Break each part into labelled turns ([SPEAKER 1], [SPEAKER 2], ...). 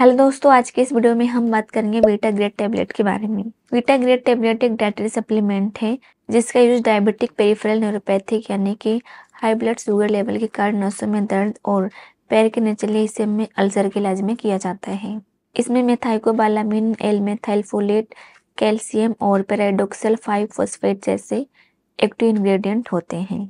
[SPEAKER 1] hello दोस्तों आज के इस वीडियो में हम बात करेंगे बीटा ग्रेड टेबलेट के बारे में बीटा ग्रेड टेबलेट एक डायटरी सप्लीमेंट है जिसका यूज डायबिटिक पेरिफेरल न्यूरोपैथिक यानी कि हाई ब्लड शुगर लेवल के कारण नसों में दर्द और पैर के निचले हिस्से में अल्सर के इलाज में किया जाता है इसमें मेथाइकोबालामिन एल मेथाइलफोलेट कैल्शियम और पेराडोक्सल फाइव फोस्फेट जैसे एक्टिव इन्ग्रीडियंट होते हैं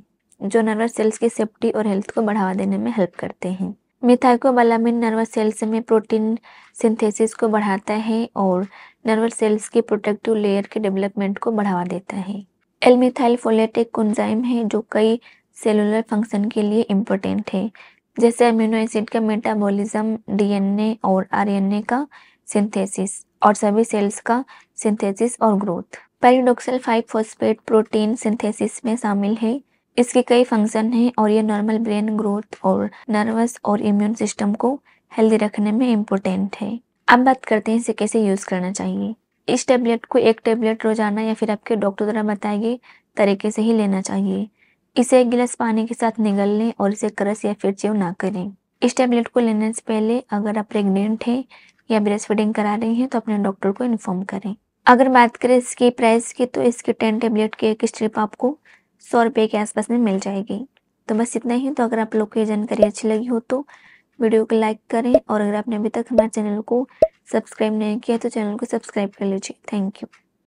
[SPEAKER 1] जो नर्वस सेल्स की सेफ्टी और हेल्थ को बढ़ावा देने में हेल्प करते हैं मिथाइकोबालामिन नर्वस सेल्स में प्रोटीन सिंथेसिस को बढ़ाता है और नर्वस सेल्स की प्रोटेक्टिव लेयर के डेवलपमेंट को बढ़ावा देता है एल मिथाइल फोलेट एक कुंजाइम है जो कई सेलुलर फंक्शन के लिए इम्पोर्टेंट है जैसे अमीनो एसिड का मेटाबॉलिज्म डीएनए और आरएनए का सिंथेसिस और सभी सेल्स का सिंथेसिस और growth pyridoxal five phosphate protein synthesis में शामिल है इसके कई फंक्शन हैं और ये नॉर्मल ब्रेन ग्रोथ और नर्वस और इम्यून सिस्टम को हेल्दी रखने में इम्पोर्टेंट है अब बात करते हैं इसे कैसे यूज़ करना चाहिए इस टेबलेट को एक टेबलेट रोजाना या फिर आपके डॉक्टर द्वारा बताए गए तरीके से ही लेना चाहिए इसे एक गिलास पानी के साथ निगल लें और इसे क्रस या फिर चेव ना करें इस टेबलेट को लेने से पहले अगर आप प्रेग्नेंट हैं या ब्रेस्ट फीडिंग करा रही हैं तो अपने डॉक्टर को इन्फॉर्म करें अगर बात करें इसकी प्राइस की तो इसके टेन टेबलेट के एक स्ट्रिप आपको सौ रुपये के आसपास में मिल जाएगी तो बस इतना ही तो अगर आप लोग को ये जानकारी अच्छी लगी हो तो वीडियो को लाइक करें और अगर आपने अभी तक हमारे चैनल को सब्सक्राइब नहीं किया तो चैनल को सब्सक्राइब कर लीजिए थैंक यू